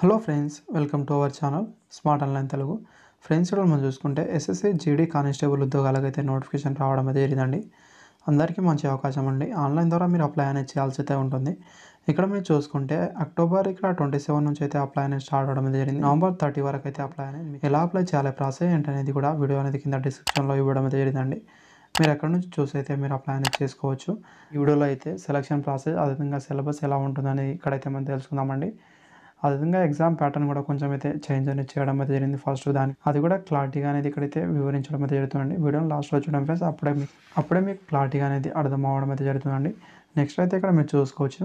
hello friends welcome to our channel smart online Telugu friends కూడా మనం చూసుకుంటే ఎస్ఎస్సి జీడీ కానిస్టేబుల్ ఉద్యోగాలకు అయితే నోటిఫికేషన్ రావడం అయితే జరిగిందండి అందరికీ మంచి అవకాశం అండి ఆన్లైన్ ద్వారా మీరు అప్లై అనేది చేయాల్సి అయితే ఉంటుంది ఇక్కడ మీరు చూసుకుంటే అక్టోబర్ ఇక్కడ ట్వంటీ సెవెన్ నుంచి అయితే అప్లై అనేది స్టార్ట్ అవడం జరిగింది నవంబర్ థర్టీ వరకు అయితే అప్లై అనేది ఎలా అప్లై చేయాలి ప్రాసెస్ ఏంటనేది కూడా వీడియో అనేది కింద డిస్క్రిప్షన్లో ఇవ్వడం అయితే జరిగిందండి మీరు ఎక్కడి నుంచి చూసి అయితే మీరు అప్లై అనేది చేసుకోవచ్చు ఈ వీడియోలో అయితే సెలక్షన్ ప్రాసెస్ అదేవిధంగా సిలబస్ ఎలా ఉంటుందని ఇక్కడైతే మనం తెలుసుకుందామండి ఆ విధంగా ఎగ్జామ్ ప్యాటర్న్ కూడా కొంచెం అయితే చేంజ్ అనేది చేయడం అయితే జరిగింది ఫస్ట్ దాని అది కూడా క్లారిటీగా అనేది ఇక్కడైతే వివరించడం అయితే జరుగుతుందండి వీడియోని లాస్ట్లో చూడడం ఫ్రెండ్స్ అప్పుడే అప్పుడే మీకు క్లారిటీగా అనేది అర్థం అవ్వడం అయితే జరుగుతుందండి నెక్స్ట్ అయితే ఇక్కడ మీరు చూసుకోవచ్చు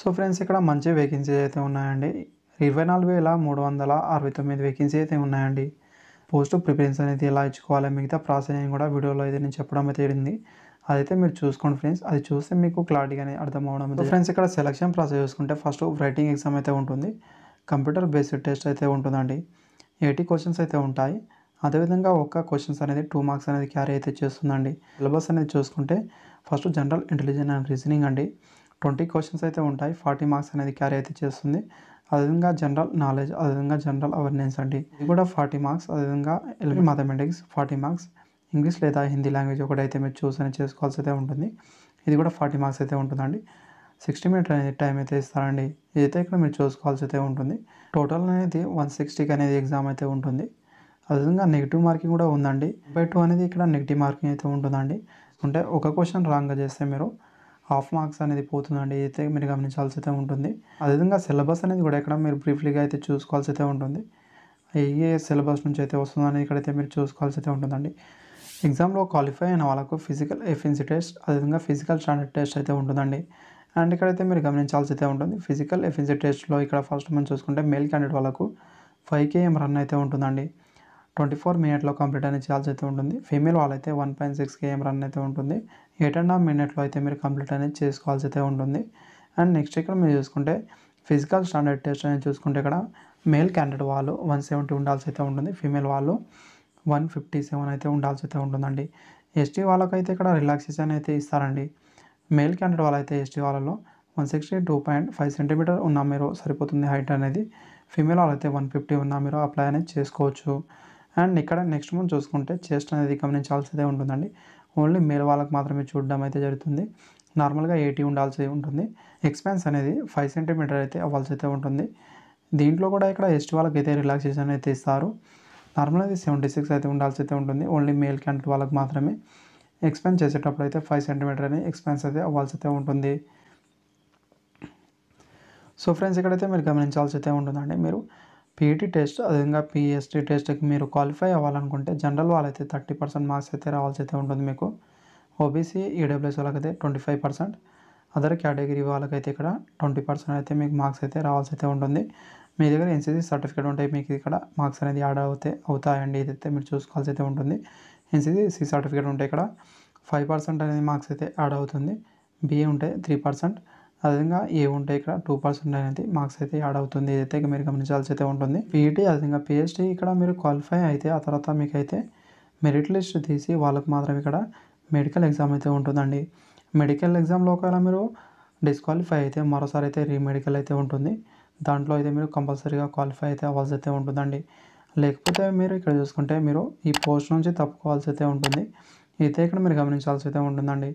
సో ఫ్రెండ్స్ ఇక్కడ మంచి వేకెన్సీ అయితే ఉన్నాయండి ఇరవై నాలుగు వేల మూడు వందల అరవై తొమ్మిది వేకెన్సీ అయితే ఉన్నాయండి పోస్ట్ ప్రిపరెన్స్ అనేది ఎలా ఇచ్చుకోవాలి మిగతా ప్రాసెస్ అని కూడా వీడియోలో అయితే నేను చెప్పడం అయితే జరిగింది అదైతే మీరు చూసుకోండి ఫ్రెండ్స్ అది చూస్తే మీకు క్లారిటీగా అర్థం అవడం ఫ్రెండ్స్ ఇక్కడ సెలక్షన్ ప్రాసెస్ చూసుకుంటే ఫస్ట్ రైటింగ్ ఎగ్జామ్ అయితే ఉంటుంది కంప్యూటర్ బేస్డ్ టెస్ట్ అయితే ఉంటుందండి ఎయిటీ క్వశ్చన్స్ అయితే ఉంటాయి అదేవిధంగా ఒక్క క్వశ్చన్స్ అనేది టూ మార్క్స్ అనేది క్యారీ అయితే చేస్తుందండి సిలబస్ అనేది చూసుకుంటే first general intelligence and reasoning అండి ట్వంటీ క్వశ్చన్స్ అయితే ఉంటాయి ఫార్టీ మార్క్స్ అనేది క్యారీ అయితే చేస్తుంది అదేవిధంగా జనరల్ నాలెడ్జ్ అదేవిధంగా జనరల్ అవేర్నెస్ అండి ఇది కూడా ఫార్టీ మార్క్స్ అదేవిధంగా electric mathematics forty marks English లేదా హిందీ లాంగ్వేజ్ ఒకటైతే మీరు చూస్ అనేది చేసుకోవాల్సి అయితే ఉంటుంది ఇది కూడా ఫార్టీ మార్క్స్ అయితే ఉంటుందండి సిక్స్టీ మినిట్ అనేది టైం అయితే ఇస్తారండి ఇదైతే ఇక్కడ మీరు చూసుకోవాల్సి అయితే ఉంటుంది టోటల్ అనేది వన్ సిక్స్టీకి అనేది ఎగ్జామ్ అయితే ఉంటుంది అదేవిధంగా నెగిటివ్ మార్కింగ్ కూడా ఉందండి బై టూ అనేది ఇక్కడ నెగిటివ్ మార్కింగ్ అయితే ఉంటుందండి అంటే ఒక క్వశ్చన్ రాంగ్గా చేస్తే మీరు హాఫ్ మార్క్స్ అనేది పోతుందండి అయితే మీరు గమనించాల్సి అయితే ఉంటుంది అదేవిధంగా సిలబస్ అనేది కూడా ఇక్కడ మీరు బ్రీఫ్లీగా అయితే చూసుకోవాల్సి అయితే ఉంటుంది ఏ సిలబస్ నుంచి అయితే వస్తుందో అనేది ఇక్కడైతే మీరు చూసుకోవాల్సి అయితే ఉంటుందండి ఎగ్జామ్లో క్వాలిఫై అయిన వాళ్ళకు ఫిజికల్ ఎఫిన్సీ టెస్ట్ అదేవిధంగా ఫిజికల్ స్టాండర్డ్ టెస్ట్ అయితే ఉంటుందండి అండ్ ఇక్కడైతే మీరు గమనించాల్సి అయితే ఉంటుంది ఫిజికల్ ఎఫిన్సీ టెస్ట్లో ఇక్కడ ఫస్ట్ మనం చూసుకుంటే మేల్ క్యాండిడేట్ వాళ్ళకు ఫైవ్ కేఎం రన్ అయితే ఉంటుందండి ట్వంటీ ఫోర్ మినిట్లో కంప్లీట్ అనేది చేయాల్సి అయితే ఉంటుంది ఫీమేల్ వాళ్ళైతే one point six KM run అయితే ఉంటుంది ఎయిట్ అండ్ హాఫ్ మినిట్లో అయితే మీరు కంప్లీట్ అనేది చేసుకోవాల్సి అయితే ఉంటుంది అండ్ నెక్స్ట్ ఇక్కడ మీరు చూసుకుంటే ఫిజికల్ స్టాండర్డ్ టెస్ట్ అనేది చూసుకుంటే ఇక్కడ మేల్ క్యాండిడేట్ వాళ్ళు వన్ సెవెంటీ ఉండాల్సి అయితే ఉంటుంది ఫీమేల్ వాళ్ళు వన్ ఫిఫ్టీ సెవెన్ అయితే ఉండాల్సి అయితే ఉంటుందండి ఎస్టీ వాళ్ళకైతే ఇక్కడ రిలాక్సేషన్ అయితే ఇస్తారండి మేల్ క్యాండిడేట్ వాళ్ళైతే ఎస్టీ వాళ్ళలో one sixty two point five centimetre ఉన్న మీరు సరిపోతుంది హైట్ అనేది ఫీమేల్ వాళ్ళైతే వన్ ఫిఫ్టీ ఉన్న మీరు అప్లై అనేది చేసుకోవచ్చు అండ్ ఇక్కడ నెక్స్ట్ మనం చూసుకుంటే చెస్ట్ అనేది గమనించాల్సిదే ఉంటుందండి ఓన్లీ మేల్ వాళ్ళకి మాత్రమే చూడడం అయితే జరుగుతుంది నార్మల్గా ఎయిటీ ఉండాల్సి ఉంటుంది ఎక్స్పెన్స్ అనేది ఫైవ్ సెంటీమీటర్ అయితే అవ్వాల్సి అయితే ఉంటుంది దీంట్లో కూడా ఇక్కడ ఎస్టీ వాళ్ళకి అయితే రిలాక్సేషన్ అయితే ఇస్తారు నార్మల్ అది సెవెంటీ సిక్స్ అయితే ఉండాల్సి అయితే ఉంటుంది ఓన్లీ మేల్ క్యాండిడేట్ వాళ్ళకి మాత్రమే ఎక్స్పెన్స్ చేసేటప్పుడు అయితే ఫైవ్ సెంటీమీటర్ అని ఎక్స్పెన్స్ అయితే అవ్వాల్సి అయితే ఉంటుంది సో ఫ్రెండ్స్ ఇక్కడైతే మీరు గమనించాల్సి అయితే ఉంటుందండి మీరు పీఈటీ టెస్ట్ అదేవిధంగా పిఎస్టీ టెస్ట్కి మీరు క్వాలిఫై అవ్వాలనుకుంటే జనరల్ వాళ్ళైతే థర్టీ పర్సెంట్ మార్క్స్ అయితే రావాల్సి అయితే ఉంటుంది మీకు ఓబీసీ ఈడబ్ల్యూఎస్ వాళ్ళకైతే twenty five percent other category వాళ్ళకైతే ఇక్కడ ట్వంటీ పర్సెంట్ అయితే మీకు మార్క్స్ అయితే రావాల్సి అయితే ఉంటుంది మీ దగ్గర ఎన్సీసీ సర్టిఫికేట్ ఉంటాయి మీకు ఇక్కడ మార్క్స్ అనేది యాడ్ అవుతే అవుతాయండి ఇదైతే మీరు చూసుకోవాల్సి అయితే ఉంటుంది ఎన్సీసీ సి సర్టిఫికేట్ ఉంటాయి ఇక్కడ ఫైవ్ పర్సెంట్ అనేది మార్క్స్ అయితే యాడ్ అవుతుంది బిఏ ఉంటాయి త్రీ పర్సెంట్ అదేవిధంగా ఏ ఉంటాయి ఇక్కడ టూ పర్సెంట్ అనేది మార్క్స్ అయితే యాడ్ అవుతుంది ఇదైతే మీరు గమనించాల్సి అయితే ఉంటుంది పీఈటీ e అదేవిధంగా పిహెచ్డీ ఇక్కడ మీరు క్వాలిఫై అయితే ఆ తర్వాత మీకైతే మెరిట్ లిస్ట్ తీసి వాళ్ళకు మాత్రం ఇక్కడ మెడికల్ ఎగ్జామ్ అయితే ఉంటుందండి మెడికల్ ఎగ్జామ్లో ఒకవేళ మీరు డిస్క్వాలిఫై అయితే మరోసారి అయితే రీమెడికల్ అయితే ఉంటుంది దాంట్లో అయితే మీరు కంపల్సరీగా క్వాలిఫై అయితే అవ్వాల్సి అయితే ఉంటుందండి లేకపోతే మీరు ఇక్కడ చూసుకుంటే మీరు ఈ పోస్ట్ నుంచి తప్పుకోవాల్సి అయితే ఉంటుంది అయితే ఇక్కడ మీరు గమనించాల్సి అయితే ఉంటుందండి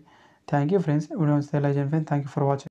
thank you friends video friends thank you for watching